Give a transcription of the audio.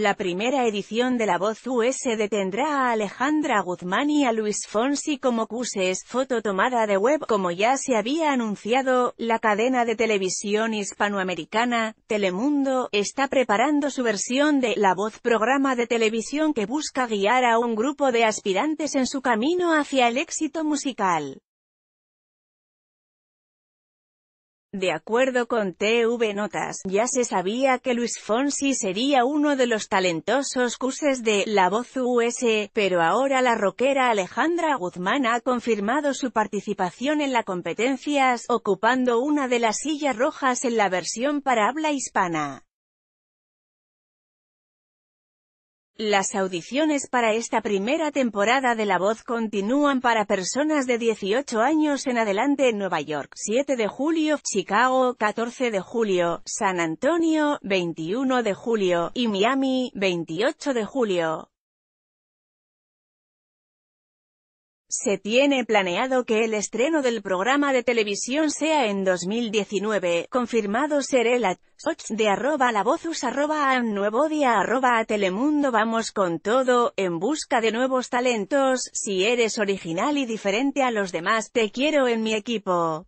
La primera edición de La Voz US detendrá a Alejandra Guzmán y a Luis Fonsi como cuses, foto tomada de web como ya se había anunciado, la cadena de televisión hispanoamericana, Telemundo, está preparando su versión de La Voz programa de televisión que busca guiar a un grupo de aspirantes en su camino hacia el éxito musical. De acuerdo con TV Notas, ya se sabía que Luis Fonsi sería uno de los talentosos cuses de La Voz US, e, pero ahora la rockera Alejandra Guzmán ha confirmado su participación en la competencias, ocupando una de las sillas rojas en la versión para habla hispana. Las audiciones para esta primera temporada de La Voz continúan para personas de 18 años en adelante en Nueva York, 7 de julio, Chicago, 14 de julio, San Antonio, 21 de julio, y Miami, 28 de julio. Se tiene planeado que el estreno del programa de televisión sea en 2019, confirmado el el de arroba la us arroba a nuevo día arroba a telemundo vamos con todo, en busca de nuevos talentos, si eres original y diferente a los demás te quiero en mi equipo.